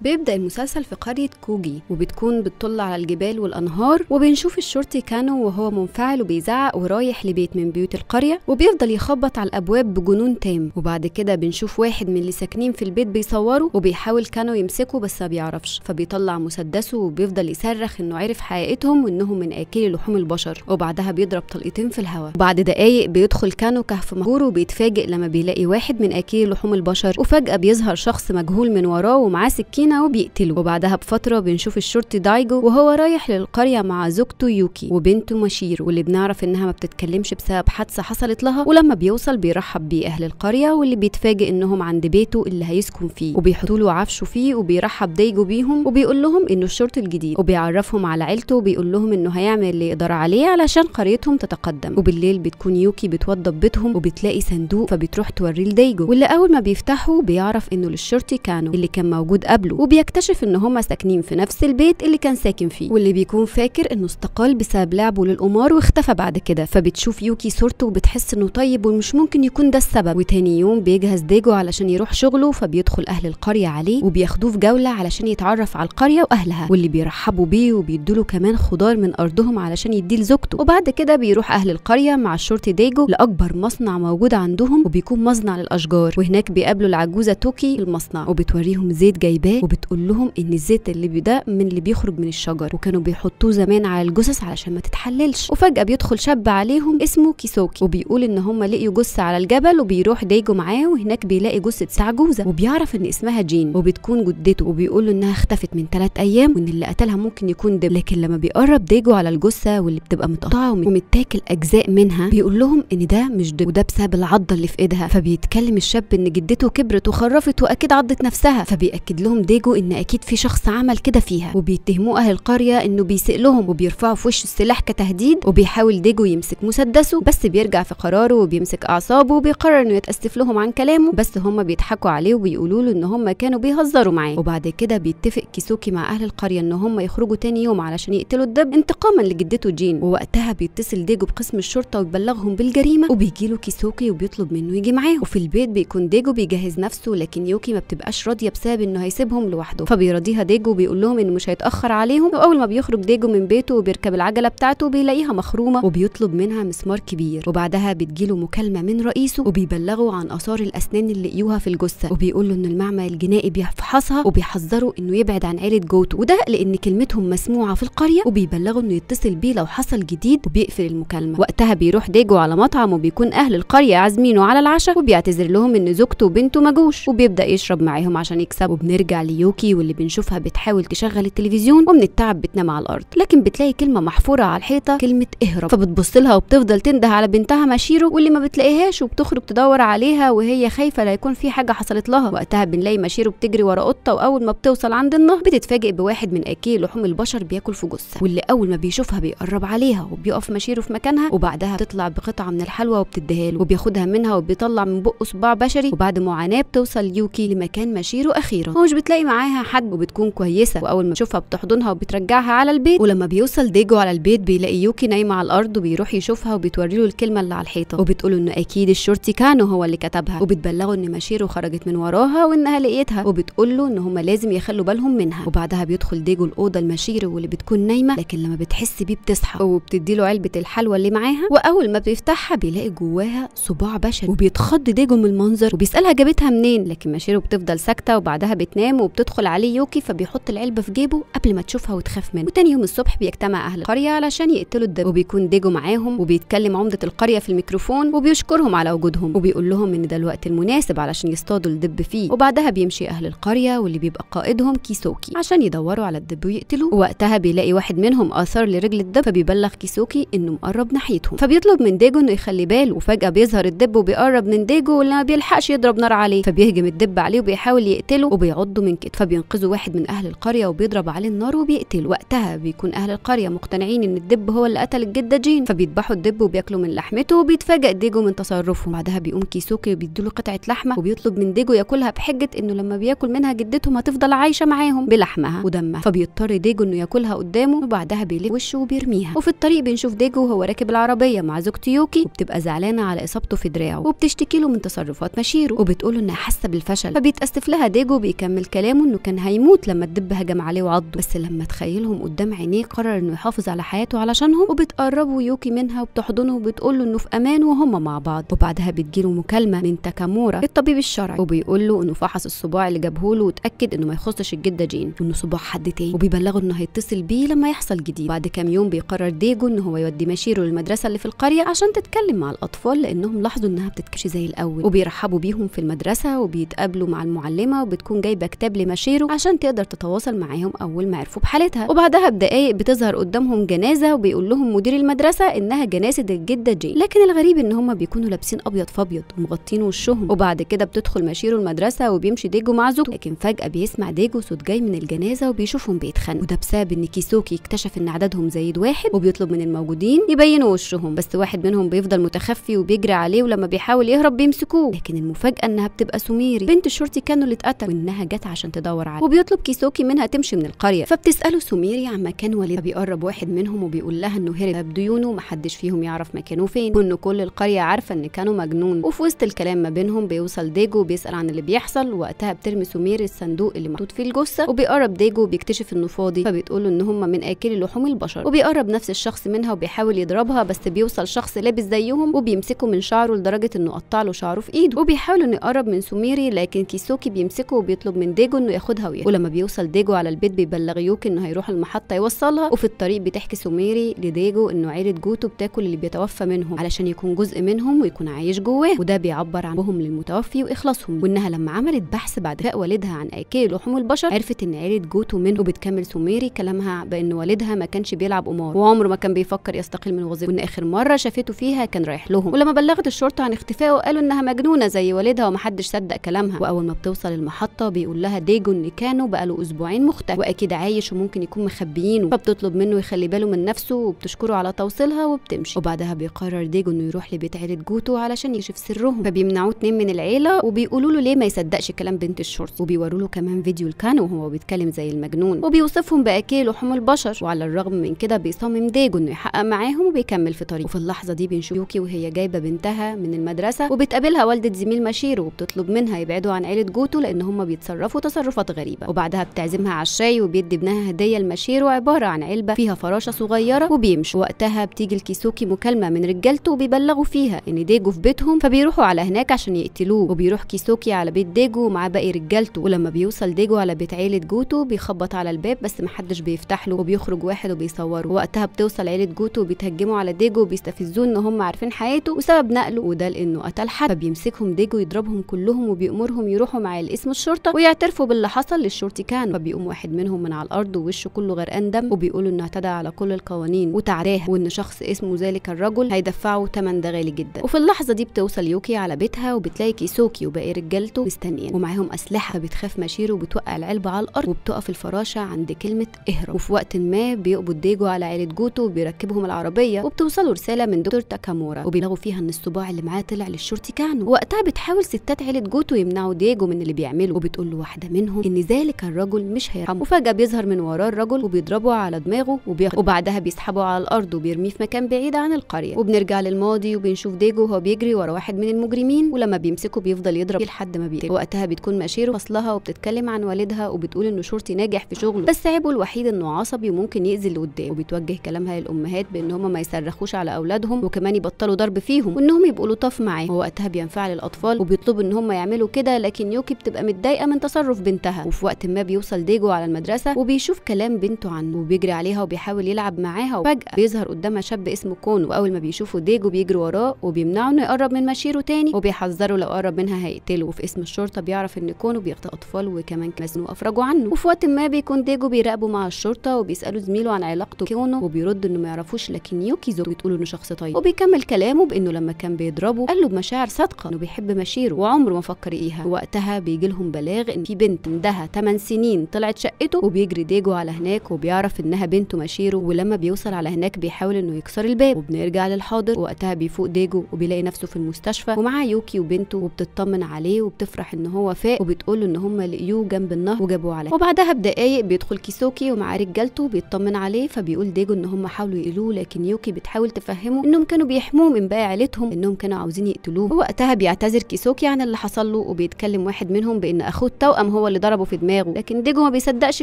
بيبدأ المسلسل في قرية كوجي وبتكون بتطل على الجبال والأنهار وبنشوف الشرطي كانو وهو منفعل وبيزعق ورايح لبيت من بيوت القرية وبيفضل يخبط على الأبواب بجنون تام وبعد كده بنشوف واحد من اللي ساكنين في البيت بيصوره وبيحاول كانو يمسكه بس ما بيعرفش فبيطلع مسدسه وبيفضل يصرخ إنه عرف حقيقتهم وإنهم من آكلي لحوم البشر وبعدها بيضرب طلقتين في الهواء وبعد دقايق بيدخل كانو كهف مهجور وبيتفاجئ لما بيلاقي واحد من آكلي لحوم البشر وفجأة بيظهر شخص مجهول من وراه ومعاه سكين علينا وبيقتله وبعدها بفترة بنشوف الشرطي دايجو وهو رايح للقرية مع زوجته يوكي وبنته مشير واللي بنعرف انها ما بتتكلمش بسبب حادثة حصلت لها ولما بيوصل بيرحب بيه أهل القرية واللي بيتفاجئ انهم عند بيته اللي هيسكن فيه وبيحطوا له عفشه فيه وبيرحب دايجو بيهم وبيقول لهم انه الشرطي الجديد وبيعرفهم على عيلته وبيقول لهم انه هيعمل اللي يقدر عليه علشان قريتهم تتقدم وبالليل بتكون يوكي بتوضب بيتهم وبتلاقي صندوق فبتروح توريه لدايجو واللي اول ما بيفتحه بيعرف انه للشرطي كانو اللي كان موجود قبله وبيكتشف ان هما ساكنين في نفس البيت اللي كان ساكن فيه واللي بيكون فاكر انه استقال بسبب لعبه للقمار واختفى بعد كده فبتشوف يوكي صورته وبتحس انه طيب ومش ممكن يكون ده السبب وتاني يوم بيجهز ديجو علشان يروح شغله فبيدخل اهل القريه عليه وبياخدوه في جوله علشان يتعرف على القريه واهلها واللي بيرحبوا بيه وبيدوا كمان خضار من ارضهم علشان يديه لزوجته وبعد كده بيروح اهل القريه مع الشرطي ديجو لاكبر مصنع موجود عندهم وبيكون مصنع للاشجار وهناك بيقابلوا العجوزه توكي المصنع وبتوريهم زيت جايباه وبتقول لهم ان الزيت اللي ده من اللي بيخرج من الشجر وكانوا بيحطوه زمان على الجثث علشان ما تتحللش وفجاه بيدخل شاب عليهم اسمه كيسوكي وبيقول ان هم لقيوا جثه على الجبل وبيروح دايجو معاه وهناك بيلاقي جثه سعجوزه وبيعرف ان اسمها جين وبتكون جدته وبيقول له انها اختفت من ثلاث ايام وان اللي قتلها ممكن يكون دب لكن لما بيقرب دايجو على الجثه واللي بتبقى متقطعه ومتاكل اجزاء منها بيقول لهم ان ده مش دب وده بسبب العضه اللي في ايدها فبيتكلم الشاب ان جدته كبرت وخرفت واكيد عضت نفسها فبياكد لهم دي زوجه ان اكيد في شخص عمل كده فيها وبيتهموا اهل القريه انه بيسئ لهم وبيرفعوا في وشه السلاح كتهديد وبيحاول ديجو يمسك مسدسه بس بيرجع في قراره وبيمسك اعصابه وبيقرر انه يتاسف لهم عن كلامه بس هم بيضحكوا عليه وبيقولوا له ان هم كانوا بيهزروا معاه وبعد كده بيتفق كيسوكي مع اهل القريه ان هم يخرجوا تاني يوم علشان يقتلوا الدب انتقاما لجدته جين ووقتها بيتصل ديجو بقسم الشرطه ويبلغهم بالجريمه وبيجي له كيسوكي وبيطلب منه يجي معاه وفي البيت بيكون ديجو بيجهز نفسه لكن يوكي ما بتبقاش راضيه بسبب انه هيسيبهم لوحده فبيرضيها ديجو بيقول لهم انه مش هيتاخر عليهم واول ما بيخرج ديجو من بيته وبيركب العجله بتاعته بيلاقيها مخرومه وبيطلب منها مسمار كبير وبعدها بتجيله مكالمه من رئيسه وبيبلغه عن اثار الاسنان اللي لقيوها في الجثه وبيقول له ان المعمل الجنائي بيفحصها وبيحذره انه يبعد عن عيله جوتو وده لان كلمتهم مسموعه في القريه وبيبلغه انه يتصل بيه لو حصل جديد وبيقفل المكالمه وقتها بيروح ديجو على مطعم وبيكون اهل القريه عازمينه على العشاء وبيعتذر لهم ان زوجته وبنته ما جوش وبيبدا يشرب معاهم عشان يكسب وبنرجع ليوكي واللي بنشوفها بتحاول تشغل التلفزيون ومن التعب بتنام على الارض لكن بتلاقي كلمه محفوره على الحيطه كلمه اهرب فبتبص لها وبتفضل تنده على بنتها ماشيرو واللي ما بتلاقيهاش وبتخرج تدور عليها وهي خايفه لا يكون في حاجه حصلت لها وقتها بنلاقي ماشيرو بتجري ورا قطه واول ما بتوصل عند النهر بتتفاجئ بواحد من اكيه لحوم البشر بياكل في جثه واللي اول ما بيشوفها بيقرب عليها وبيقف ماشيرو في مكانها وبعدها بتطلع بقطعه من الحلوى وبتديها له وبياخدها منها وبيطلع من بقه صباع بشري وبعد معاناه بتوصل يوكي لمكان مشيرو اخيرا ومش بتلاقي بتلاقي معاها حد وبتكون كويسه واول ما تشوفها بتحضنها وبترجعها على البيت ولما بيوصل ديجو على البيت بيلاقي يوكي نايمه على الارض وبيروح يشوفها وبتوري له الكلمه اللي على الحيطه وبتقول انه اكيد الشرطي كانو هو اللي كتبها وبتبلغه ان مشيرو خرجت من وراها وانها لقيتها وبتقول له ان هما لازم يخلوا بالهم منها وبعدها بيدخل ديجو الاوضه المشير واللي بتكون نايمه لكن لما بتحس بيه بتصحى وبتدي له علبه الحلوى اللي معاها واول ما بيفتحها بيلاقي جواها صباع بشري وبيتخض ديجو من المنظر وبيسالها جابتها منين لكن مشيرو بتفضل ساكته وبعدها بتنام وبتدخل عليه يوكي فبيحط العلبه في جيبه قبل ما تشوفها وتخاف منه وتاني يوم الصبح بيجتمع اهل القريه علشان يقتلوا الدب وبيكون ديجو معاهم وبيتكلم عمده القريه في الميكروفون وبيشكرهم على وجودهم وبيقول لهم ان ده الوقت المناسب علشان يصطادوا الدب فيه وبعدها بيمشي اهل القريه واللي بيبقى قائدهم كيسوكي عشان يدوروا على الدب ويقتلوه ووقتها بيلاقي واحد منهم اثار لرجل الدب فبيبلغ كيسوكي انه مقرب ناحيتهم فبيطلب من ديجو انه يخلي باله وفجاه بيظهر الدب وبيقرب من ديجو واللي ما بيلحقش يضرب نار عليه فبيهجم الدب عليه وبيحاول يقتله وبيعضه من كده فبينقذوا واحد من اهل القريه وبيضرب عليه النار وبيقتل وقتها بيكون اهل القريه مقتنعين ان الدب هو اللي قتل الجده جين فبيذبحوا الدب وبياكلوا من لحمته وبيتفاجئ ديجو من تصرفه بعدها بيقوم كيسوكي وبيديله قطعه لحمه وبيطلب من ديجو ياكلها بحجه انه لما بياكل منها جدتهم هتفضل عايشه معاهم بلحمها ودمها فبيضطر ديجو انه ياكلها قدامه وبعدها بيلف وشه وبيرميها وفي الطريق بنشوف ديجو وهو راكب العربيه مع زوجته يوكي وبتبقى زعلانه على اصابته في دراعه وبتشتكي له من تصرفات مشيره وبتقول انها حاسه بالفشل فبيتاسف لها ديجو بيكمل كلامه انه كان هيموت لما الدب هجم عليه وعضه بس لما تخيلهم قدام عينيه قرر انه يحافظ على حياته علشانهم وبتقربه يوكي منها وبتحضنه وبتقول له انه في امان وهم مع بعض وبعدها بتجيله مكالمه من تاكامورا الطبيب الشرعي وبيقول له انه فحص الصباع اللي جابه له واتاكد انه ما يخصش الجده جين وانه صباع حد تاني وبيبلغه انه هيتصل بيه لما يحصل جديد بعد كام يوم بيقرر ديجو ان هو يودي مشيره للمدرسه اللي في القريه عشان تتكلم مع الاطفال لانهم لاحظوا انها بتتكلمش زي الاول وبيرحبوا بيهم في المدرسه وبيتقابلوا مع المعلمه وبتكون جايبه كتاب لمشيره عشان تقدر تتواصل معاهم اول ما عرفوا بحالتها وبعدها بدقايق بتظهر قدامهم جنازه وبيقول لهم مدير المدرسه انها جنازه الجده جين لكن الغريب ان هم بيكونوا لابسين ابيض فابيض ومغطين وشهم وبعد كده بتدخل مشيره المدرسه وبيمشي ديجو مع زوجته لكن فجاه بيسمع ديجو صوت جاي من الجنازه وبيشوفهم بيتخانقوا وده بسبب ان كيسوكي اكتشف ان عددهم زايد واحد وبيطلب من الموجودين يبينوا وشهم بس واحد منهم بيفضل متخفي وبيجري عليه ولما بيحاول يهرب بيمسكوه لكن المفاجاه انها بتبقى سميري بنت الشرطي كانوا اللي اتقتل وانها جت عشان عشان تدور عليه وبيطلب كيسوكي منها تمشي من القريه فبتساله سوميري عن مكان والدها بيقرب واحد منهم وبيقول لها انه هرب بديونه ومحدش فيهم يعرف مكانه فين وان كل القريه عارفه ان كانوا مجنون وفي وسط الكلام ما بينهم بيوصل ديجو وبيسال عن اللي بيحصل وقتها بترمي سوميري الصندوق اللي محطوط فيه الجثه وبيقرب ديجو وبيكتشف انه فاضي فبتقول له ان هم من اكل لحوم البشر وبيقرب نفس الشخص منها وبيحاول يضربها بس بيوصل شخص لابس زيهم وبيمسكه من شعره لدرجه انه قطع له شعره في ايده وبيحاول انه يقرب من سوميري لكن كيسوكي بيمسكه وبيطلب من ديجو انه ياخدها وياها ولما بيوصل ديجو على البيت بيبلغ يوك انه هيروح المحطه يوصلها وفي الطريق بتحكي سوميري لديجو انه عيله جوتو بتاكل اللي بيتوفى منهم علشان يكون جزء منهم ويكون عايش جواه وده بيعبر عن بهم للمتوفي واخلاصهم وانها لما عملت بحث بعد فاق والدها عن ايكي لحوم البشر عرفت ان عيله جوتو منه وبتكمل سوميري كلامها بان والدها ما كانش بيلعب قمار وعمره ما كان بيفكر يستقيل من وظيفته وان اخر مره شافته فيها كان رايح لهم ولما بلغت الشرطه عن اختفائه قالوا انها مجنونه زي والدها ومحدش صدق كلامها واول ما بتوصل المحطه بيقول لها ديجو اللي كانوا بقاله اسبوعين مختفي واكيد عايش وممكن يكون مخبيينه فبتطلب منه يخلي باله من نفسه وبتشكره على توصيلها وبتمشي وبعدها بيقرر ديجو انه يروح لبيت عيله جوتو علشان يكشف سرهم فبيمنعوه اتنين من العيله وبيقولوا له ليه ما يصدقش كلام بنت الشرطه وبيوروا له كمان فيديو لكانو وهو بيتكلم زي المجنون وبيوصفهم باكل لحوم البشر وعلى الرغم من كده بيصمم ديجو انه يحقق معاهم وبيكمل في طريقه وفي اللحظه دي بنشوف يوكي وهي جايبه بنتها من المدرسه وبتقابلها والده زميل ماشيرو وبتطلب منها يبعدوا عن عيله جوتو لان هما بيتصرفوا تصرفات غريبة وبعدها بتعزمها على الشاي وبيدي ابنها هدية المشير عبارة عن علبة فيها فراشة صغيرة وبيمشي وقتها بتيجي الكيسوكي مكالمة من رجالته وبيبلغوا فيها إن ديجو في بيتهم فبيروحوا على هناك عشان يقتلوه وبيروح كيسوكي على بيت ديجو ومعاه باقي رجالته ولما بيوصل ديجو على بيت عيلة جوتو بيخبط على الباب بس محدش بيفتح له وبيخرج واحد وبيصوره وقتها بتوصل عيلة جوتو وبيتهجموا على ديجو وبيستفزوه إن هم عارفين حياته وسبب نقله وده لإنه قتل حد فبيمسكهم ديجو يضربهم كلهم وبيأمرهم يروحوا مع الاسم الشرطة ويعترفوا بيعترفوا باللي حصل للشرطي كان فبيقوم واحد منهم من على الارض ووشه كله غرقان دم وبيقولوا انه اعتدى على كل القوانين وتعراه وان شخص اسمه ذلك الرجل هيدفعه ثمن ده غالي جدا وفي اللحظه دي بتوصل يوكي على بيتها وبتلاقي كيسوكي وباقي رجالته مستنيين ومعاهم اسلحه فبتخاف مشيره وبتوقع العلبه على الارض وبتقف الفراشه عند كلمه اهرب وفي وقت ما بيقبض ديجو على عيله جوتو وبيركبهم العربيه وبتوصله رساله من دكتور تاكامورا وبيلغوا فيها ان الصباع اللي معاه طلع للشرطي كان وقتها بتحاول ستات عيله جوتو يمنعوا ديجو من اللي بيعمله وبتقول له واحده منهم ان ذلك الرجل مش هيرحمه وفجاه بيظهر من وراه الرجل وبيضربه على دماغه وبياخده وبعدها بيسحبه على الارض وبيرميه في مكان بعيد عن القريه وبنرجع للماضي وبنشوف ديجو وهو بيجري ورا واحد من المجرمين ولما بيمسكه بيفضل يضرب لحد ما بيقتل وقتها بتكون ماشيرو فصلها وبتتكلم عن والدها وبتقول انه شرطي ناجح في شغله بس عيبه الوحيد انه عصبي وممكن يأذي اللي قدامه وبتوجه كلامها للامهات بان هم ما يصرخوش على اولادهم وكمان يبطلوا ضرب فيهم وانهم يبقوا لطاف معاه ووقتها بينفعل الاطفال وبيطلب ان هم يعملوا كده لكن يوكي بتبقى متضايقه من تصرف بيشوف بنتها وفي وقت ما بيوصل ديجو على المدرسه وبيشوف كلام بنته عنه وبيجري عليها وبيحاول يلعب معاها وفجاه بيظهر قدامها شاب اسمه كون واول ما بيشوفه ديجو بيجري وراه وبيمنعه انه يقرب من مشيره تاني وبيحذره لو قرب منها هيقتله وفي اسم الشرطه بيعرف ان كونو بيقتل اطفال وكمان كانوا افرجوا عنه وفي وقت ما بيكون ديجو بيراقبه مع الشرطه وبيساله زميله عن علاقته كونو وبيرد انه ما يعرفوش لكن يوكي يوكيزو بتقول انه شخص طيب وبيكمل كلامه بانه لما كان بيضربه قال له بمشاعر صادقه انه بيحب مشيره وعمره ما فكر ايها وقتها بيجي لهم بلاغ ان في بنت عندها 8 سنين طلعت شقته وبيجري ديجو على هناك وبيعرف انها بنته مشيره ولما بيوصل على هناك بيحاول انه يكسر الباب وبنرجع للحاضر وقتها بيفوق ديجو وبيلاقي نفسه في المستشفى ومعاه يوكي وبنته وبتطمن عليه وبتفرح ان هو فاق وبتقول ان هم لقيوه جنب النهر وجابوه على وبعدها بدقايق بيدخل كيسوكي ومعاه رجالته بيطمن عليه فبيقول ديجو ان هم حاولوا يقتلوه لكن يوكي بتحاول تفهمه انهم كانوا بيحموه من باقي عيلتهم انهم كانوا عاوزين يقتلوه ووقتها بيعتذر كيسوكي عن اللي حصل له وبيتكلم واحد منهم بان اخوه التوأم هو هو اللي ضربه في دماغه لكن ديجو ما بيصدقش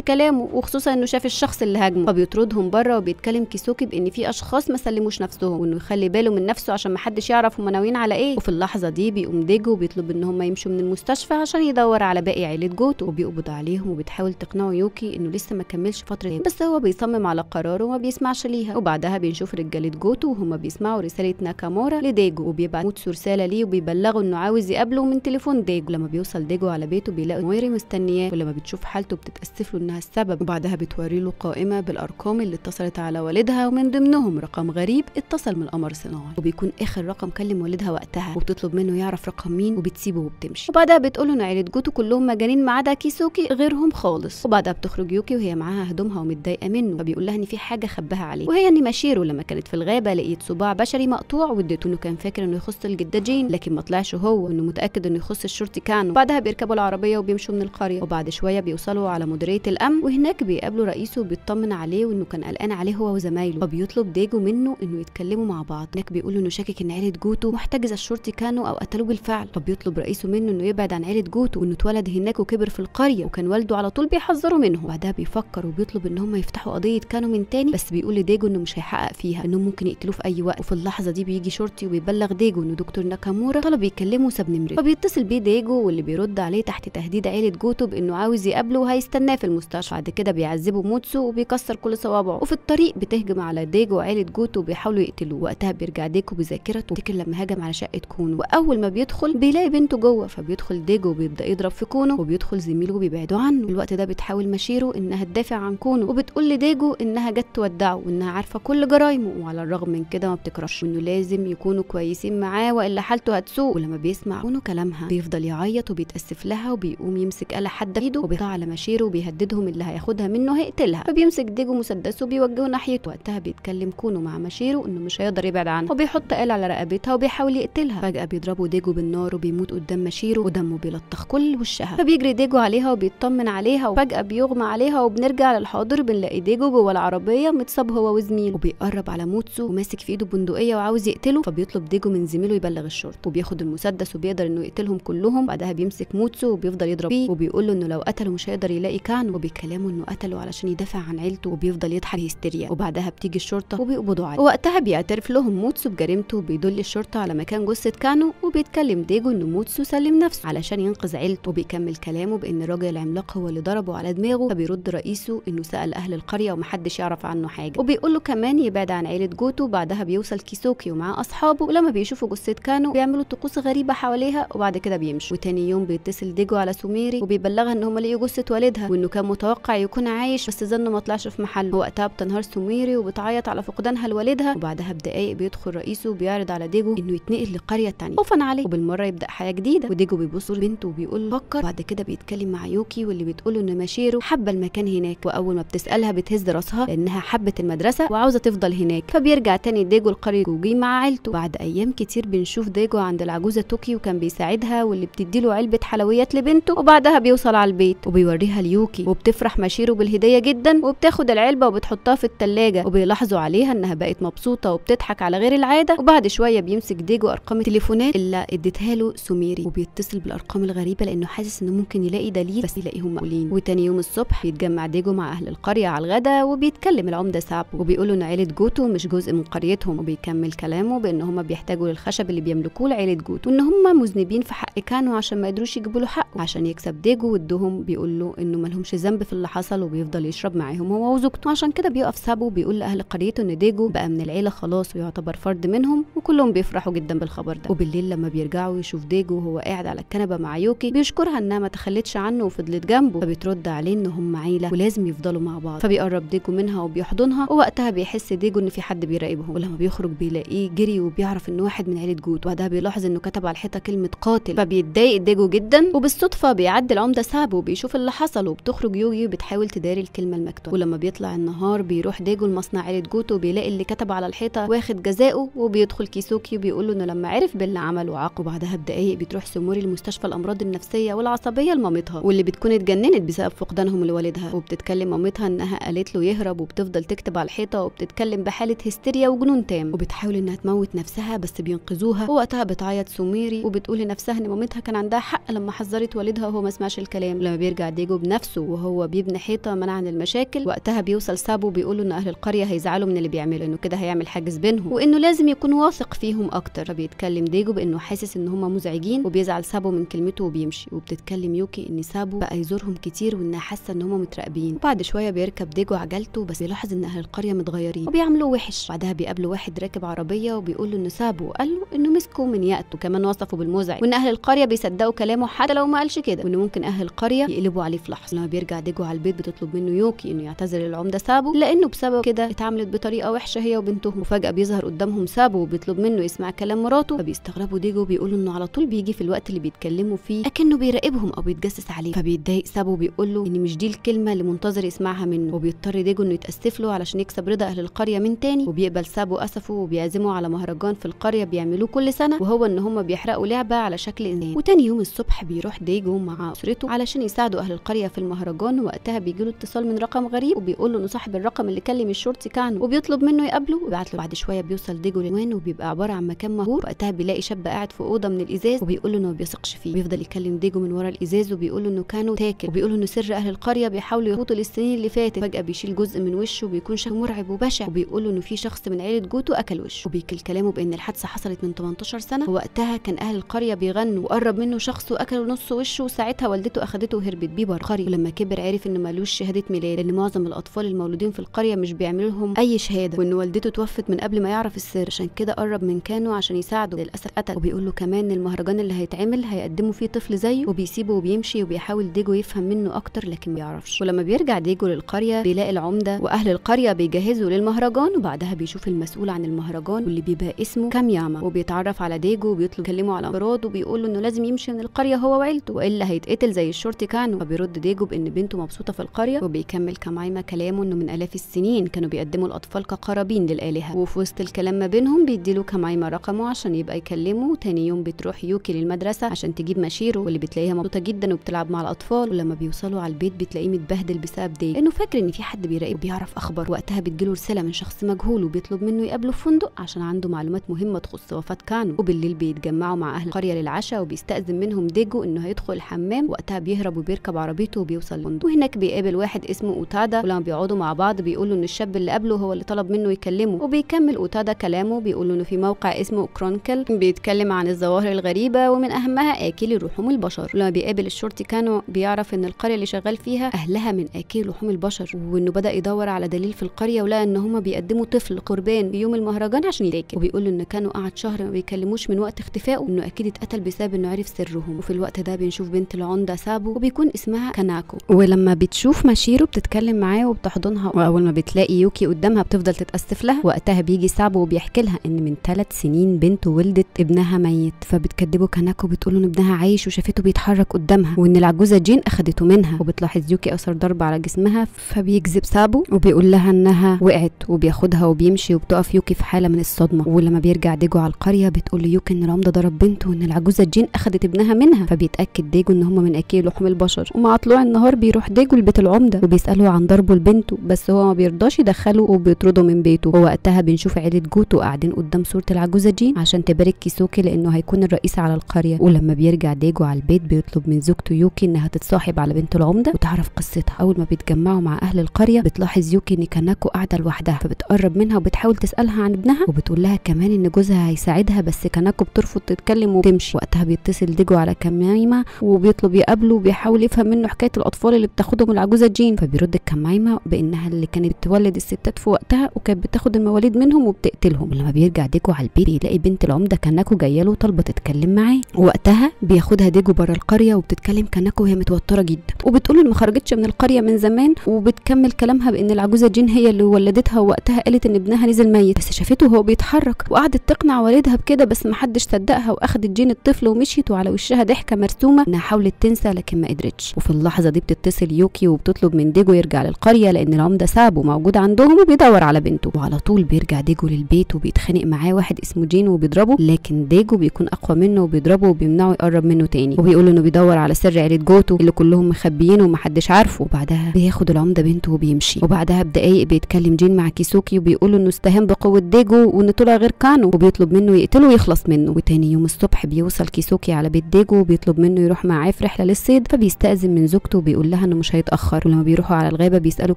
كلامه وخصوصا انه شاف الشخص اللي هاجمه فبيطردهم بره وبيتكلم كيسوكي بان في اشخاص ما سلموش نفسهم وانه يخلي باله من نفسه عشان ما حدش يعرف هم ناويين على ايه وفي اللحظه دي بيقوم ديجو بيطلب ان هم يمشوا من المستشفى عشان يدور على باقي عيله جوتو وبيقبض عليهم وبتحاول تقنعه يوكي انه لسه ما كملش فتره بس هو بيصمم على قراره وما بيسمعش ليها وبعدها بنشوف رجاله جوتو وهم بيسمعوا رساله ناكامورا لديجو وبيبعت رساله ليه وبيبلغه انه عاوز يقابله من تليفون ديجو لما بيوصل ديجو على بيته بيلاقي مويري مستنياه ولما بتشوف حالته بتتأسف له إنها السبب وبعدها بتوري له قائمة بالأرقام اللي اتصلت على والدها ومن ضمنهم رقم غريب اتصل من القمر الصناعي وبيكون آخر رقم كلم والدها وقتها وبتطلب منه يعرف رقم مين وبتسيبه وبتمشي وبعدها بتقول له إن عيلة جوتو كلهم مجانين ما عدا كيسوكي غيرهم خالص وبعدها بتخرج يوكي وهي معاها هدومها ومتضايقة منه فبيقول لها إن في حاجة خباها عليه وهي إن مشيره لما كانت في الغابة لقيت صباع بشري مقطوع واديته له كان فاكر إنه يخص الجدة جين لكن ما طلعش هو إنه متأكد إنه يخص الشرطي كانو بعدها بيركبوا العربية وبيمشوا من القرية وبعد شوية بيوصلوا على مديرية الأمن وهناك بيقابلوا رئيسه وبيطمن عليه وإنه كان قلقان عليه هو وزمايله وبيطلب ديجو منه إنه يتكلموا مع بعض هناك بيقول له إنه شاكك إن عيلة جوتو محتجزة الشرطي كانوا أو قتلوه بالفعل فبيطلب رئيسه منه إنه يبعد عن عيلة جوتو وإنه اتولد هناك وكبر في القرية وكان والده على طول بيحذره منه بعدها بيفكر وبيطلب إن هم يفتحوا قضية كانوا من تاني بس بيقول لديجو إنه مش هيحقق فيها إنهم ممكن يقتلوه في أي وقت وفي اللحظة دي بيجي شرطي وبيبلغ ديجو إنه دكتور ناكامورا طلب يكلمه ساب نمرته فبيتصل بيه ديجو واللي بيرد عليه تحت تهديد عيلة جوتو بانه عاوز يقابله وهيستناه في المستشفى بعد كده بيعذبه موتسو وبيكسر كل صوابعه وفي الطريق بتهجم على ديجو وعيله جوتو وبيحاولوا يقتلوه وقتها بيرجع ديجو بذاكرته تفتكر لما هاجم على شقه كونو واول ما بيدخل بيلاقي بنته جوه فبيدخل ديجو وبيبدا يضرب في كونو وبيدخل زميله وبيبعده عنه الوقت ده بتحاول مشيره انها تدافع عن كونو وبتقول لديجو انها جت تودعه وانها عارفه كل جرايمه وعلى الرغم من كده ما بتكرهش وانه لازم يكونوا كويسين معاه والا حالته هتسوء ولما بيسمع كونو كلامها بيفضل يعيط وبيتاسف لها وبيقوم يمسك بيمسك آلة حادة في ايده وبيحطها على مشيره وبيهددهم اللي هياخدها منه هيقتلها فبيمسك ديجو مسدسه وبيوجهه ناحيته وقتها بيتكلم كونو مع مشيره انه مش هيقدر يبعد عنه وبيحط آلة على رقبتها وبيحاول يقتلها فجأة بيضربوا ديجو بالنار وبيموت قدام مشيره ودمه بيلطخ كل وشها فبيجري ديجو عليها وبيطمن عليها وفجأة بيغمى عليها وبنرجع للحاضر بنلاقي ديجو جوه العربية متصاب هو وزميله وبيقرب على موتسو وماسك في ايده بندقية وعاوز يقتله فبيطلب ديجو من زميله يبلغ الشرطة وبياخد المسدس وبيقدر انه يقتلهم كلهم بعدها بيمسك موتسو وبيفضل يضرب فيه وبيقول له انه لو قتله مش هيقدر يلاقي كان وبيكلمه انه قتله علشان يدافع عن عيلته وبيفضل يضحك هيستيريا وبعدها بتيجي الشرطه وبيقبضوا عليه وقتها بيعترف لهم موتسو بجريمته وبيدل الشرطه على مكان جثه كانو وبيتكلم ديجو انه موتسو سلم نفسه علشان ينقذ عيلته وبيكمل كلامه بان الراجل العملاق هو اللي ضربه على دماغه فبيرد رئيسه انه سال اهل القريه ومحدش يعرف عنه حاجه وبيقول له كمان يبعد عن عيله جوتو بعدها بيوصل كيسوكي ومعاه اصحابه ولما بيشوفوا جثه كانو بيعملوا طقوس غريبه حواليها وبعد كده بيمشوا وتاني يوم بيتصل ديجو على سوميري وبيبلغها ان هم لقوا جثه والدها وانه كان متوقع يكون عايش بس ظنه ما طلعش في محله وقتها بتنهار سميري وبتعيط على فقدانها لوالدها وبعدها بدقايق بيدخل رئيسه وبيعرض على ديجو انه يتنقل لقريه تانية خوفا عليه وبالمره يبدا حياه جديده وديجو بيبص لبنته وبيقول فكر بعد كده بيتكلم مع يوكي واللي بتقوله ان ماشيرو حابه المكان هناك واول ما بتسالها بتهز راسها لانها حبت المدرسه وعاوزه تفضل هناك فبيرجع تاني ديجو لقريه جوجي مع عيلته بعد ايام كتير بنشوف ديجو عند العجوزه توكي وكان بيساعدها واللي بتديله علبه حلويات لبنته وبعدها بعدها بيوصل على البيت وبيوريها ليوكي وبتفرح مشيرو بالهديه جدا وبتاخد العلبه وبتحطها في التلاجة وبيلاحظوا عليها انها بقت مبسوطه وبتضحك على غير العاده وبعد شويه بيمسك ديجو ارقام التليفونات اللي اديتها له سميري وبيتصل بالارقام الغريبه لانه حاسس انه ممكن يلاقي دليل بس يلاقيهم مقولين وتاني يوم الصبح بيتجمع ديجو مع اهل القريه على الغدا وبيتكلم العمده ساب وبيقول ان عيله جوتو مش جزء من قريتهم وبيكمل كلامه بان هم بيحتاجوا للخشب اللي بيملكوه لعيله جوتو وان هم مذنبين في حق كانو عشان ما يقدروش يجيبوا له حقه عشان يكسب ديجو ودهم بيقول له انه ملهمش ذنب في اللي حصل وبيفضل يشرب معاهم هو وزوجته عشان كده بيقف سابه وبيقول لاهل قريته ان ديجو بقى من العيله خلاص ويعتبر فرد منهم وكلهم بيفرحوا جدا بالخبر ده وبالليل لما بيرجعوا يشوف ديجو وهو قاعد على الكنبه مع يوكي بيشكرها انها ما تخلتش عنه وفضلت جنبه فبترد عليه ان هم عيله ولازم يفضلوا مع بعض فبيقرب ديجو منها وبيحضنها ووقتها بيحس ديجو ان في حد بيراقبهم ولما بيخرج بيلاقيه جري وبيعرف انه واحد من عيله جوت وبعدها بيلاحظ انه كتب على الحيطه كلمه قاتل فبيتضايق ديجو جدا وبالصدفه بيعدي العمده سابه بيشوف اللي حصل وبتخرج يوجي وبتحاول تداري الكلمه المكتوبه ولما بيطلع النهار بيروح ديجو المصنع عيله جوتو بيلاقي اللي كتب على الحيطه واخد جزاؤه وبيدخل كيسوكي وبيقول له انه لما عرف باللي عمله وعاقه بعدها بدقايق بتروح سموري لمستشفى الامراض النفسيه والعصبيه لمامتها واللي بتكون اتجننت بسبب فقدانهم لوالدها وبتتكلم مامتها انها قالت له يهرب وبتفضل تكتب على الحيطه وبتتكلم بحاله هستيريا وجنون تام وبتحاول انها تموت نفسها بس بينقذوها ووقتها بتعيط سميري وبتقول لنفسها ان مامتها كان عندها حق لما حذرت والدها وهو ما بيسمعش الكلام لما بيرجع ديجو بنفسه وهو بيبني حيطه منع عن المشاكل وقتها بيوصل سابو بيقول ان اهل القريه هيزعلوا من اللي بيعمله انه كده هيعمل حاجز بينهم وانه لازم يكون واثق فيهم اكتر فبيتكلم ديجو بانه حاسس ان هم مزعجين وبيزعل سابو من كلمته وبيمشي وبتتكلم يوكي ان سابو بقى يزورهم كتير وانها حاسه ان هم متراقبين وبعد شويه بيركب ديجو عجلته بس بيلاحظ ان اهل القريه متغيرين وبيعملوا وحش بعدها بيقابله واحد راكب عربيه وبيقول له ان سابو قال له انه مسكه من يأته كمان وصفه بالمزعج وان اهل القريه بيصدقوا كلامه حتى لو ما قالش كده وانه ممكن اهل قريه يقلبوا عليه في لحظه لما بيرجع ديجو على البيت بتطلب منه يوكي انه يعتذر للعمده سابو لانه بسبب كده اتعاملت بطريقه وحشه هي وبنته وفجاه بيظهر قدامهم سابو وبيطلب منه يسمع كلام مراته فبيستغربوا ديجو بيقولوا انه على طول بيجي في الوقت اللي بيتكلموا فيه اكنه بيراقبهم او بيتجسس عليه فبيتضايق سابو بيقول له ان مش دي الكلمه اللي منتظر يسمعها منه وبيضطر ديجو انه يتاسف له علشان يكسب رضا اهل القريه من تاني وبيقبل سابو اسفه وبيعزمه على مهرجان في القريه بيعملوه كل سنه وهو ان هم بيحرقوا لعبه على شكل انسان وتاني يوم الصبح بيروح ديجو مع اسرته علشان يساعدوا أهل القرية في المهرجان وقتها بيجي له اتصال من رقم غريب وبيقول له إنه صاحب الرقم اللي كلم الشرطي كان وبيطلب منه يقابله وبيبعت له بعد شوية بيوصل ديجو للعنوان وبيبقى عبارة عن مكان مهجور وقتها بيلاقي شاب قاعد في أوضة من الإزاز وبيقول له إنه ما بيثقش فيه بيفضل يكلم ديجو من ورا الإزاز وبيقول له إنه كانوا تاكل وبيقول له إنه سر أهل القرية بيحاولوا يربطوا للسنين اللي فاتت فجأة بيشيل جزء من وشه وبيكون شكله مرعب وبشع وبيقول له إنه في شخص من عيلة جوتو أكل وشه وبيكل كلامه بإن الحادثة حصلت من 18 سنة ووقتها كان أهل القرية بيغنوا وقرب منه شخص وأكل نص وشه وساعتها والدته اخدته وهربت بيه بره القريه ولما كبر عرف ان ملوش شهاده ميلاد لان معظم الاطفال المولودين في القريه مش بيعملوا لهم اي شهاده وان والدته توفت من قبل ما يعرف السر عشان كده قرب من كانو عشان يساعده للاسف قتل وبيقول له كمان المهرجان اللي هيتعمل هيقدموا فيه طفل زيه وبيسيبه وبيمشي وبيحاول ديجو يفهم منه اكتر لكن ما ولما بيرجع ديجو للقريه بيلاقي العمده واهل القريه بيجهزوا للمهرجان وبعدها بيشوف المسؤول عن المهرجان واللي بيبقى اسمه كامياما وبيتعرف على ديجو وبيطلب يكلمه على انفراد وبيقول له انه لازم يمشي من القريه هو وعيلته والا هيتقتل بيتقتل زي الشرطي كانو وبيرد ديجو بان بنته مبسوطه في القريه وبيكمل كمايما كلامه انه من الاف السنين كانوا بيقدموا الاطفال كقرابين للالهه وفي وسط الكلام ما بينهم بيديله كمايما رقمه عشان يبقى يكلمه تاني يوم بتروح يوكي للمدرسه عشان تجيب مشيره واللي بتلاقيها مبسوطه جدا وبتلعب مع الاطفال ولما بيوصلوا على البيت بتلاقيه متبهدل بسبب دي لانه فاكر ان في حد بيراقب وبيعرف اخبار وقتها بتجيله رساله من شخص مجهول وبيطلب منه يقابله في فندق عشان عنده معلومات مهمه تخص وفاه كانو وبالليل بيتجمعوا مع اهل القريه للعشاء وبيستأذن منهم ديجو انه هيدخل الحمام وقتها بيهرب وبيركب عربيته وبيوصل لندن وهناك بيقابل واحد اسمه اوتادا ولما بيقعدوا مع بعض بيقولوا ان الشاب اللي قبله هو اللي طلب منه يكلمه وبيكمل اوتادا كلامه بيقولوا انه في موقع اسمه كرونكل بيتكلم عن الظواهر الغريبه ومن اهمها اكل لحوم البشر ولما بيقابل الشرطي كانو بيعرف ان القريه اللي شغال فيها اهلها من اكل لحوم البشر وانه بدا يدور على دليل في القريه ولقى ان هما بيقدموا طفل قربان يوم المهرجان عشان يتاكل وبيقول ان كانوا قعد شهر ما بيكلموش من وقت اختفائه انه اكيد اتقتل بسبب انه عرف سرهم وفي الوقت ده بنشوف بنت هوندا سابو وبيكون اسمها كاناكو ولما بتشوف ماشيرو بتتكلم معاه وبتحضنها واول ما بتلاقي يوكي قدامها بتفضل تتاسف لها وقتها بيجي سابو وبيحكي لها ان من ثلاث سنين بنته ولدت ابنها ميت فبتكدبه كاناكو بتقول ان ابنها عايش وشافته بيتحرك قدامها وان العجوزه جين اخذته منها وبتلاحظ يوكي اثر ضرب على جسمها فبيكذب سابو وبيقول لها انها وقعت وبياخدها وبيمشي وبتقف يوكي في حاله من الصدمه ولما بيرجع ديجو على القريه بتقول ليوكي ان رامده ضرب بنته وان العجوزه جين اخذت ابنها منها فبيتاكد ديجو ان هما من اكل لحوم البشر ومع طلوع النهار بيروح داجوا لبيت العمدة وبيسأله عن ضربه لبنته بس هو ما بيرضاش يدخله وبيطرده من بيته ووقتها بنشوف عيلة جوتو قاعدين قدام صورة العجوزة جين عشان تبارك كيسوكي لأنه هيكون الرئيس على القرية ولما بيرجع داجو على البيت بيطلب من زوجته يوكي إنها تتصاحب على بنت العمدة وتعرف قصتها أول ما بيتجمعوا مع أهل القرية بتلاحظ يوكي إن كاناكو قاعدة لوحدها فبتقرب منها وبتحاول تسألها عن ابنها وبتقول لها كمان إن جوزها هيساعدها بس كاناكو بترفض تتكلم وتمشي وقتها بيتصل ديجو على كاميما وبيطلب بيقابله وبيحاول يفهم منه حكايه الاطفال اللي بتاخدهم العجوزه جين فبيرد الكمايمه بانها اللي كانت بتولد الستات في وقتها وكانت بتاخد المواليد منهم وبتقتلهم لما بيرجع ديجو على البيت بيلاقي بنت العمده كانكو جايه له طالبه تتكلم معاه وقتها بياخدها ديجو بره القريه وبتتكلم كانكو وهي متوتره جدا وبتقول ان ما خرجتش من القريه من زمان وبتكمل كلامها بان العجوزه جين هي اللي ولدتها وقتها قالت ان ابنها نزل ميت بس شافته وهو بيتحرك وقعدت تقنع والدها بكده بس محدش صدقها واخدت جين الطفل ومشيت وعلى وشها ضحكه مرسومه انها حاولت تنسى لكن ما قدرتش وفي اللحظه دي بتتصل يوكي وبتطلب من ديجو يرجع للقريه لان العمده سابو موجود عندهم وبيدور على بنته وعلى طول بيرجع ديجو للبيت وبيتخانق معاه واحد اسمه جين وبيضربه لكن ديجو بيكون اقوى منه وبيضربه وبيمنعه يقرب منه تاني وبيقول له انه بيدور على سر عيله جوتو اللي كلهم مخبيينه ومحدش عارفه وبعدها بياخد العمده بنته وبيمشي وبعدها بدقايق بيتكلم جين مع كيسوكي وبيقول له انه استهان بقوه ديجو وان طلع غير كانو وبيطلب منه يقتله ويخلص منه وتاني يوم الصبح بيوصل كيسوكي على بيت ديجو وبيطلب منه يروح مع عفرة رحله للصيد فبيستأذن من زوجته وبيقول لها انه مش هيتاخر ولما بيروحوا على الغابه بيسالوا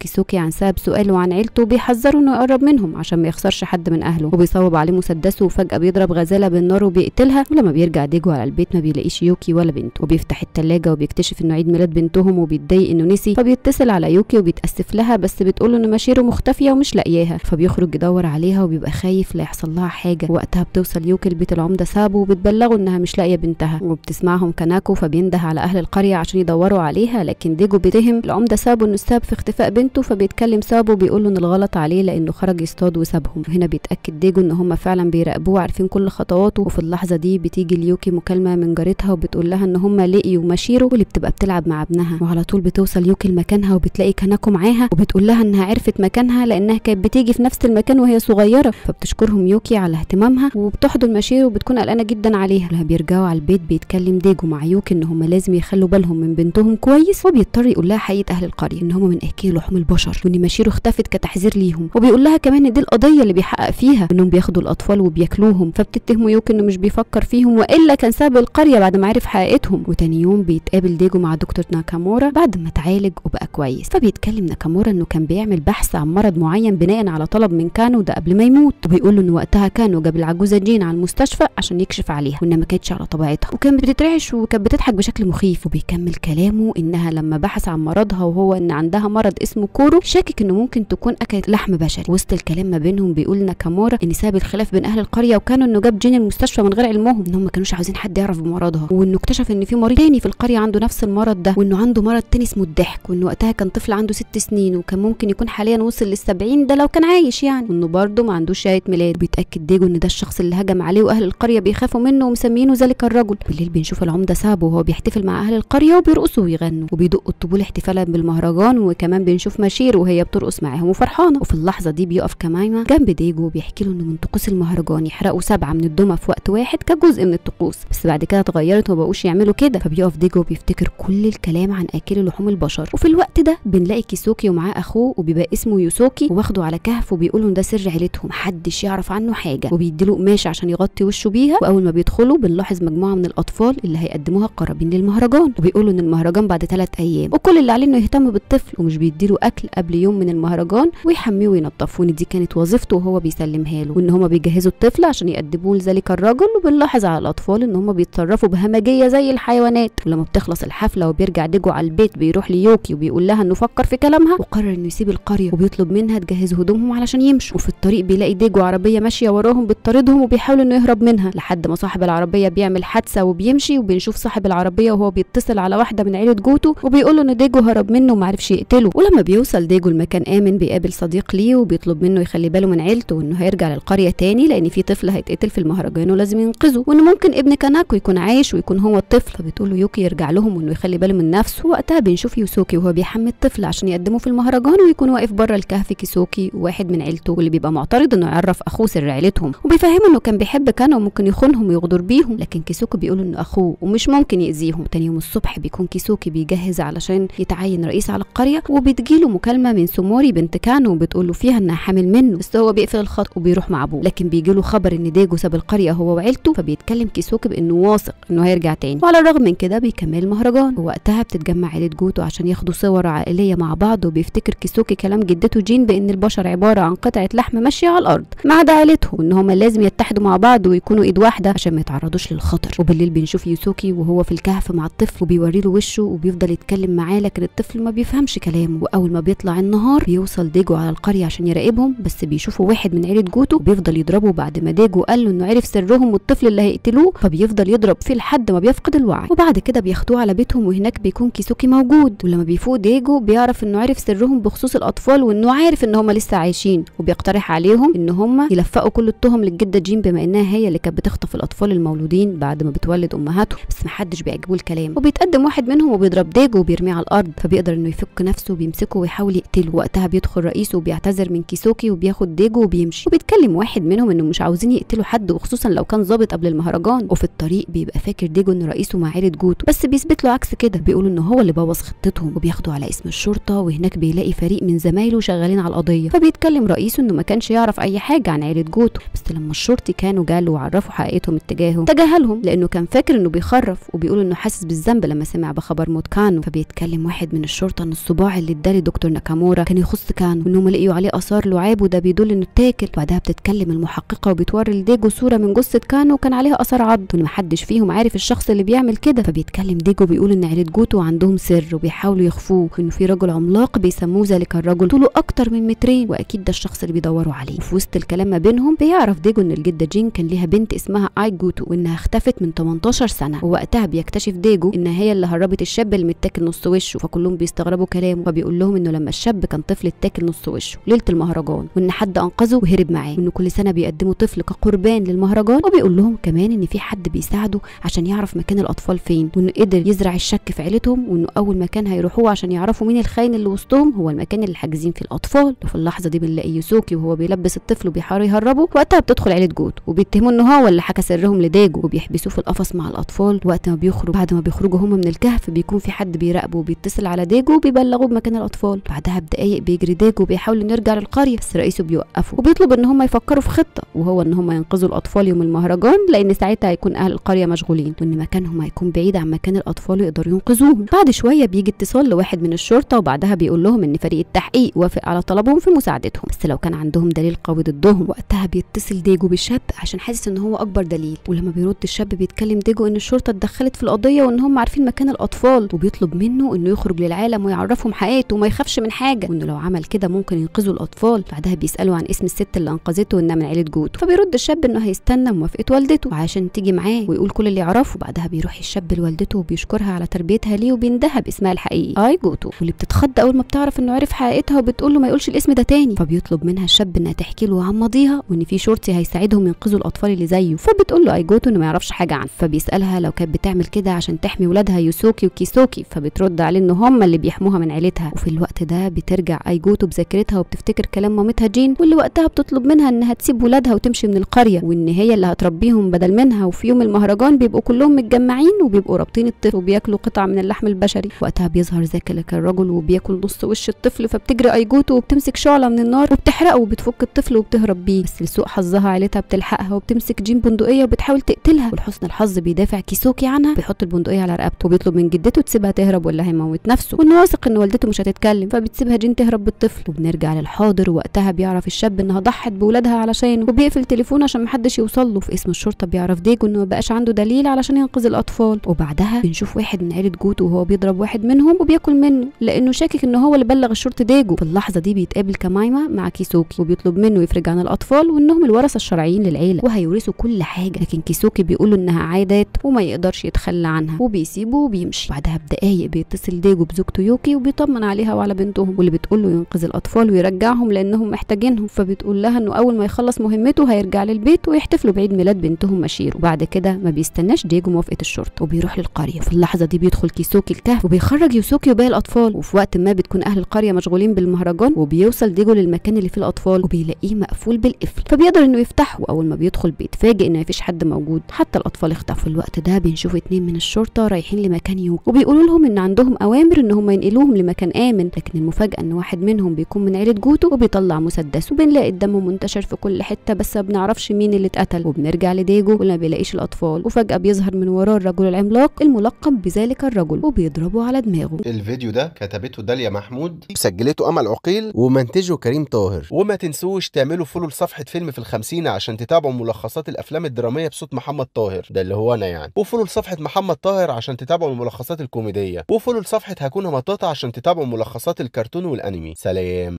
كيسوكي عن سبب سؤاله وعن عيلته بيحذروا انه يقرب منهم عشان ما يخسرش حد من اهله وبيصوب عليه مسدسه وفجاه بيضرب غزاله بالنار وبيقتلها ولما بيرجع ديجو على البيت ما بيلاقيش يوكي ولا بنته وبيفتح التلاجة وبيكتشف انه عيد ميلاد بنتهم وبيتضايق انه نسي فبيتصل على يوكي وبيتاسف لها بس بتقول انه مشيره مختفيه ومش لاقياها فبيخرج يدور عليها وبيبقى خايف لا يحصل لها حاجه وقتها بتوصل يوكي لبيت العمده سابو وبتبلغه انها مش لاقيه بنتها وبتسمعهم كناكو فبينده على على أهل القرية عشان يدوروا عليها لكن ديجو بيتهم العمدة سابو إنه السبب في اختفاء بنته فبيتكلم سابو بيقول له إن الغلط عليه لأنه خرج يصطاد وسابهم هنا بيتأكد ديجو إن هم فعلا بيراقبوه عارفين كل خطواته وفي اللحظة دي بتيجي ليوكي مكالمة من جارتها وبتقول لها إن هم لقيوا مشيره واللي بتبقى بتلعب مع ابنها وعلى طول بتوصل يوكي لمكانها وبتلاقي كاناكو معاها وبتقول لها إنها عرفت مكانها لأنها كانت بتيجي في نفس المكان وهي صغيرة فبتشكرهم يوكي على اهتمامها وبتحضن مشيره وبتكون قلقانة جدا عليها بيرجعوا على البيت بيتكلم ديجو مع يوكي إن هم لازم لازم يخلوا بالهم من بنتهم كويس وبيضطر يقول لها حقيقه اهل القريه ان هم من اكل لحوم البشر وان مشيره اختفت كتحذير ليهم وبيقول لها كمان ان دي القضيه اللي بيحقق فيها انهم بياخدوا الاطفال وبياكلوهم فبتتهمه يوك انه مش بيفكر فيهم والا كان ساب القريه بعد ما عرف حقيقتهم وتاني يوم بيتقابل ديجو مع دكتور ناكامورا بعد ما اتعالج وبقى كويس فبيتكلم ناكامورا انه كان بيعمل بحث عن مرض معين بناء على طلب من كانو ده قبل ما يموت وبيقول له ان وقتها كانو جاب العجوزه جين على المستشفى عشان يكشف عليها وانها ما كانتش على طبيعتها وكانت بتترعش وكانت بتضحك بشكل مختلف مخيف وبيكمل كلامه انها لما بحث عن مرضها وهو ان عندها مرض اسمه كورو شاكك انه ممكن تكون اكلت لحم بشري وسط الكلام ما بينهم بيقول ناكامورا ان سبب الخلاف بين اهل القريه وكانوا انه جاب جين المستشفى من غير علمهم ان هم ما كانوش عاوزين حد يعرف بمرضها وانه اكتشف ان في مريض تاني في القريه عنده نفس المرض ده وانه عنده مرض تاني اسمه الضحك وانه وقتها كان طفل عنده ست سنين وكان ممكن يكون حاليا وصل لل ده لو كان عايش يعني وانه برضه ما عندوش شهاده ميلاد بيتاكد ديجو ان ده الشخص اللي هجم عليه واهل القريه بيخافوا منه ومسمينه ذلك الرجل بالليل بنشوف العمده سابو وهو بيحتفل مع اهل القريه وبيرقصوا ويغنوا وبيدقوا الطبول احتفالا بالمهرجان وكمان بنشوف مشير وهي بترقص معاهم وفرحانه وفي اللحظه دي بيقف كمايمه جنب ديجو وبيحكي له انه من طقوس المهرجان يحرقوا سبعه من الدمى في وقت واحد كجزء من الطقوس بس بعد كده اتغيرت ومبقوش يعملوا كده فبيقف ديجو وبيفتكر كل الكلام عن اكل لحوم البشر وفي الوقت ده بنلاقي كيسوكي ومعاه اخوه وبيبقى اسمه يوسوكي واخده على كهف وبيقولوا ده سر عيلتهم محدش يعرف عنه حاجه وبيديله قماشه عشان يغطي وشه بيها واول ما بيدخلوا بنلاحظ مجموعه من الاطفال اللي هيقدموها قرابين للمهرجان المهرجان وبيقولوا ان المهرجان بعد ثلاث ايام وكل اللي عليه انه يهتم بالطفل ومش بيديله اكل قبل يوم من المهرجان ويحميه وينضفه دي كانت وظيفته وهو بيسلمها له وان هما بيجهزوا الطفل عشان يقدموه لذلك الرجل وبنلاحظ على الاطفال ان هما بيتصرفوا بهمجيه زي الحيوانات ولما بتخلص الحفله وبيرجع ديجو على البيت بيروح ليوكي وبيقول لها انه فكر في كلامها وقرر انه يسيب القريه وبيطلب منها تجهز هدومهم علشان يمشوا وفي الطريق بيلاقي ديجو عربيه ماشيه وراهم بتطاردهم وبيحاول انه يهرب منها لحد ما صاحب العربيه بيعمل حادثه وبيمشي وبنشوف صاحب العربيه وهو وهو بيتصل على واحده من عيله جوتو وبيقول له ان ديجو هرب منه وما عرفش يقتله ولما بيوصل ديجو لمكان امن بيقابل صديق ليه وبيطلب منه يخلي باله من عيلته وانه هيرجع للقريه تاني لان في طفل هيتقتل في المهرجان ولازم ينقذه وان ممكن ابن كاناكو يكون عايش ويكون هو الطفل فبتقول له يوكي يرجع لهم وانه يخلي باله من نفسه وقتها بنشوف يوسوكي وهو بيحمي الطفل عشان يقدمه في المهرجان ويكون واقف بره الكهف كيسوكي واحد من عيلته واللي بيبقى معترض انه يعرف اخوه سر عيلتهم وبيفهمه انه كان بيحب كانا ممكن يخونهم ويغدر بيهم لكن كيسوكي بيقول انه اخوه ومش ممكن يأذيهم وتاني يوم الصبح بيكون كيسوكي بيجهز علشان يتعين رئيس على القريه وبتجيله مكالمه من سوموري بنت كانو بتقول له فيها انها حامل منه بس هو بيقفل الخط وبيروح مع ابوه لكن بيجيله خبر ان داجو ساب القريه هو وعيلته فبيتكلم كيسوكي بانه واثق انه هيرجع تاني وعلى الرغم من كده بيكمل المهرجان ووقتها بتتجمع عيله جوتو عشان ياخدوا صور عائليه مع بعض وبيفتكر كيسوكي كلام جدته جين بان البشر عباره عن قطعه لحم ماشيه على الارض ما عدا عيلتهم ان هم لازم يتحدوا مع بعض ويكونوا ايد واحده عشان ما يتعرضوش للخطر وبالليل بنشوف يوسوكي وهو في الكهف مع الطفل وبيوري له وشه وبيفضل يتكلم معاه لكن الطفل ما بيفهمش كلامه واول ما بيطلع النهار بيوصل ديجو على القريه عشان يراقبهم بس بيشوفوا واحد من عيله جوتو بيفضل يضربه بعد ما ديجو قال له انه عرف سرهم والطفل اللي هيقتلوه فبيفضل يضرب فيه لحد ما بيفقد الوعي وبعد كده بياخدوه على بيتهم وهناك بيكون كيسوكي موجود ولما بيفوق ديجو بيعرف انه عرف سرهم بخصوص الاطفال وانه عارف ان هم لسه عايشين وبيقترح عليهم ان هم يلفقوا كل التهم للجده جين بما انها هي اللي كانت بتخطف الاطفال المولودين بعد ما بتولد امهاتهم بس محدش بيعجبه الكلام وبيتقدم واحد منهم وبيضرب ديجو وبيرميه على الارض فبيقدر انه يفك نفسه وبيمسكه ويحاول يقتله وقتها بيدخل رئيسه وبيعتذر من كيسوكي وبياخد ديجو وبيمشي وبيتكلم واحد منهم انه مش عاوزين يقتلوا حد وخصوصا لو كان ظابط قبل المهرجان وفي الطريق بيبقى فاكر ديجو ان رئيسه مع عيله جوتو بس بيثبت له عكس كده بيقولوا ان هو اللي بوظ خطتهم وبياخدوا على اسم الشرطه وهناك بيلاقي فريق من زمايله شغالين على القضيه فبيتكلم رئيسه انه ما كانش يعرف اي حاجه عن عيله جوتو بس لما الشرطي كانوا جاله وعرفوا حقيقتهم اتجاههم تجاهلهم لانه كان فاكر انه بيخرف وبيقول انه حاسس حاسس بالذنب لما سمع بخبر موت كانو فبيتكلم واحد من الشرطه ان الصباع اللي اداه دكتور ناكامورا كان يخص كانو وانهم لقيوا عليه اثار لعاب وده بيدل انه اتاكل وبعدها بتتكلم المحققه وبتوري لديجو صوره من جثه كانو كان عليها اثار عض وان محدش فيهم عارف الشخص اللي بيعمل كده فبيتكلم ديجو بيقول ان عيله جوتو عندهم سر وبيحاولوا يخفوه انه في رجل عملاق بيسموه ذلك الرجل طوله اكتر من مترين واكيد ده الشخص اللي بيدوروا عليه وفي وسط الكلام ما بينهم بيعرف ديجو ان الجده جين كان ليها بنت اسمها اي جوتو وانها اختفت من 18 سنه ووقتها بيكتشف ديجو ان هي اللي هربت الشاب اللي متاكل نص وشه فكلهم بيستغربوا كلامه فبيقول لهم انه لما الشاب كان طفل اتاكل نص وشه ليله المهرجان وان حد انقذه وهرب معاه وان كل سنه بيقدموا طفل كقربان للمهرجان وبيقول لهم كمان ان في حد بيساعده عشان يعرف مكان الاطفال فين وانه قدر يزرع الشك في عيلتهم وانه اول مكان هيروحوه عشان يعرفوا مين الخاين اللي وسطهم هو المكان اللي حاجزين فيه الاطفال وفي اللحظه دي بنلاقي يوسوكي وهو بيلبس الطفل وبيحاول يهربه وقتها بتدخل عيله جوت وبيتهموا ان هو اللي حكى سرهم لداجو وبيحبسوه في القفص مع الاطفال وقت ما بيخرج بعد ما بيخرجوا هما من الكهف بيكون في حد بيراقبه وبيتصل على ديجو وبيبلغه بمكان الاطفال بعدها بدقايق بيجري ديجو بيحاول انه يرجع للقريه بس رئيسه بيوقفه وبيطلب ان هما يفكروا في خطه وهو ان هما ينقذوا الاطفال يوم المهرجان لان ساعتها هيكون اهل القريه مشغولين وان مكانهم هيكون بعيد عن مكان الاطفال يقدروا ينقذوهم بعد شويه بيجي اتصال لواحد من الشرطه وبعدها بيقول لهم ان فريق التحقيق وافق على طلبهم في مساعدتهم بس لو كان عندهم دليل قوي ضدهم وقتها بيتصل ديجو بالشاب عشان حاسس ان هو اكبر دليل ولما بيرد الشاب بيتكلم ديجو ان الشرطه اتدخلت في القضيه وان ان هم عارفين مكان الاطفال وبيطلب منه انه يخرج للعالم ويعرفهم حقيقته وما يخافش من حاجه وانه لو عمل كده ممكن ينقذوا الاطفال بعدها بيسالوا عن اسم الست اللي انقذته انها من عيله جوتو فبيرد الشاب انه هيستنى موافقه والدته عشان تيجي معاه ويقول كل اللي يعرفه بعدها بيروح الشاب لوالدته وبيشكرها على تربيتها ليه وبيندها باسمها الحقيقي اي جوتو واللي بتتخض اول ما بتعرف انه عرف حقيقتها وبتقول له ما يقولش الاسم ده تاني فبيطلب منها الشاب انها تحكي له عن ماضيها وان في شرطي هيساعدهم ينقذوا الاطفال اللي زيه فبتقول له اي جوتو انه ما يعرفش حاجه عنه فبيسالها لو كانت بتعمل كده عشان عشان تحمي ولادها يوسوكي وكيسوكي فبترد عليه ان هم اللي بيحموها من عيلتها وفي الوقت ده بترجع ايجوتو بذاكرتها وبتفتكر كلام مامتها جين واللي وقتها بتطلب منها انها تسيب ولادها وتمشي من القريه وان هي اللي هتربيهم بدل منها وفي يوم المهرجان بيبقوا كلهم متجمعين وبيبقوا رابطين الطفل وبياكلوا قطع من اللحم البشري وقتها بيظهر ذاك الرجل وبياكل نص وش الطفل فبتجري ايجوتو وبتمسك شعله من النار وبتحرقه وبتفك الطفل وبتهرب بيه بس لسوء حظها عيلتها بتلحقها وبتمسك جين بندقيه وبتحاول تقتلها ولحسن الحظ بيدافع كيسوكي عنها بيحط البندقيه بندقيه على رقبته بيطلب من جدته تسيبها تهرب ولا هيموت نفسه وانه واثق ان والدته مش هتتكلم فبتسيبها جين تهرب بالطفل وبنرجع للحاضر وقتها بيعرف الشاب انها ضحت بولادها علشانه وبيقفل تليفونه عشان محدش يوصل له في اسم الشرطه بيعرف ديجو انه مبقاش عنده دليل علشان ينقذ الاطفال وبعدها بنشوف واحد من عيله جوتو وهو بيضرب واحد منهم وبياكل منه لانه شاكك ان هو اللي بلغ الشرطه ديجو في اللحظه دي بيتقابل كمايما مع كيسوكي وبيطلب منه يفرج عن الاطفال وانهم الورثه الشرعيين للعيله وهيورثوا كل حاجه لكن كيسوكي بيقول انها عادات وما يقدرش يتخلى عنها عنها وبيسيبه وبيمشي بعدها بدقايق بيتصل ديجو بزوجته يوكي وبيطمن عليها وعلى بنتهم واللي بتقول له ينقذ الاطفال ويرجعهم لانهم محتاجينهم فبتقول لها انه اول ما يخلص مهمته هيرجع للبيت ويحتفلوا بعيد ميلاد بنتهم مشير وبعد كده ما بيستناش ديجو موافقه الشرطه وبيروح للقريه في اللحظه دي بيدخل كيسوكي الكهف وبيخرج يوسوكي وباقي الاطفال وفي وقت ما بتكون اهل القريه مشغولين بالمهرجان وبيوصل ديجو للمكان اللي فيه الاطفال وبيلاقيه مقفول بالقفل فبيقدر انه يفتحه واول ما بيدخل بيتفاجئ ان مفيش حد موجود حتى الاطفال اختفوا الوقت ده بنشوف اتنين من الشرطه الشرطه رايحين لمكان يوجا وبيقولوا لهم ان عندهم اوامر ان هم ينقلوهم لمكان امن لكن المفاجاه ان واحد منهم بيكون من عيله جوتو وبيطلع مسدس وبنلاقي الدم منتشر في كل حته بس ما بنعرفش مين اللي اتقتل وبنرجع لديجو وما بيلاقيش الاطفال وفجاه بيظهر من وراه الرجل العملاق الملقب بذلك الرجل وبيضربه على دماغه الفيديو ده كتبته داليا محمود سجلته امل عقيل ومنتجه كريم طاهر وما تنسوش تعملوا فولو لصفحه فيلم في الخمسين عشان تتابعوا ملخصات الافلام الدراميه بصوت محمد طاهر ده اللي هو انا يعني وفولو لصفحه محمد الطاهر عشان تتابعوا الملخصات الكوميديه وفولوا لصفحه هاكونا مطاطا عشان تتابعوا ملخصات الكرتون والانمي سلام